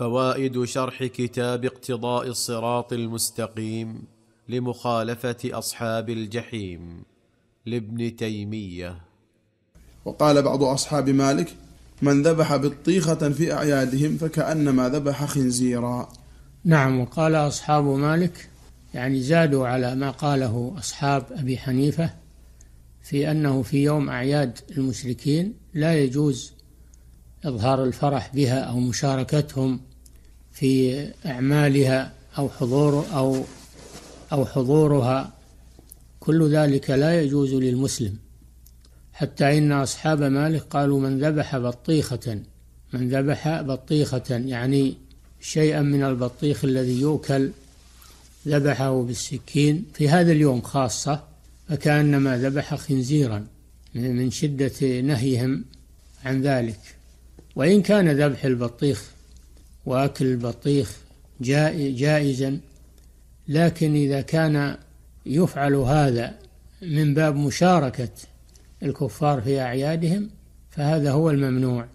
فوائد شرح كتاب اقتضاء الصراط المستقيم لمخالفه اصحاب الجحيم لابن تيميه وقال بعض اصحاب مالك من ذبح بطيخه في اعيادهم فكانما ذبح خنزيرا نعم وقال اصحاب مالك يعني زادوا على ما قاله اصحاب ابي حنيفه في انه في يوم اعياد المشركين لا يجوز اظهار الفرح بها او مشاركتهم في أعمالها أو حضور أو أو حضورها كل ذلك لا يجوز للمسلم حتى إن أصحاب مالك قالوا من ذبح بطيخة من ذبح بطيخة يعني شيئا من البطيخ الذي يؤكل ذبحه بالسكين في هذا اليوم خاصة فكأنما ذبح خنزيرا من شدة نهيهم عن ذلك وإن كان ذبح البطيخ وأكل البطيخ جائزا لكن إذا كان يفعل هذا من باب مشاركة الكفار في أعيادهم فهذا هو الممنوع